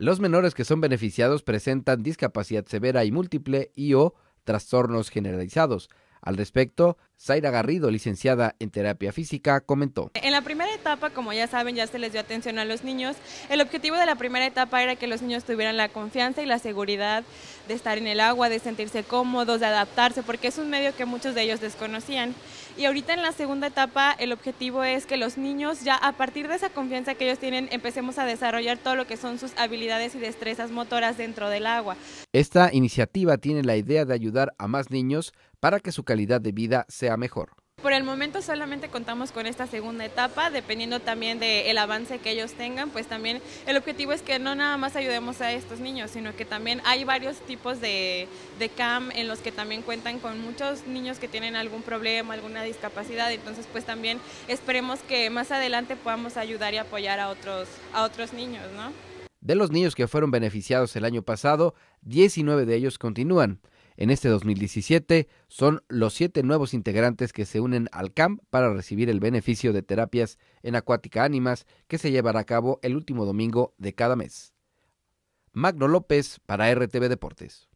Los menores que son beneficiados presentan discapacidad severa y múltiple y o trastornos generalizados. Al respecto, Zaira Garrido, licenciada en terapia física, comentó. En la primera etapa, como ya saben, ya se les dio atención a los niños. El objetivo de la primera etapa era que los niños tuvieran la confianza y la seguridad de estar en el agua, de sentirse cómodos, de adaptarse, porque es un medio que muchos de ellos desconocían. Y ahorita en la segunda etapa, el objetivo es que los niños ya a partir de esa confianza que ellos tienen, empecemos a desarrollar todo lo que son sus habilidades y destrezas motoras dentro del agua. Esta iniciativa tiene la idea de ayudar a más niños para que su calidad de vida sea mejor. Por el momento solamente contamos con esta segunda etapa, dependiendo también del avance que ellos tengan, pues también el objetivo es que no nada más ayudemos a estos niños, sino que también hay varios tipos de, CAM en los que también cuentan con muchos niños que tienen algún problema, alguna discapacidad, entonces pues también esperemos que más adelante podamos ayudar y apoyar a otros, a otros niños, ¿no? De los niños que fueron beneficiados el año pasado, 19 de ellos continúan en este 2017 son los siete nuevos integrantes que se unen al CAMP para recibir el beneficio de terapias en acuática ánimas que se llevará a cabo el último domingo de cada mes. Magno López para RTV Deportes.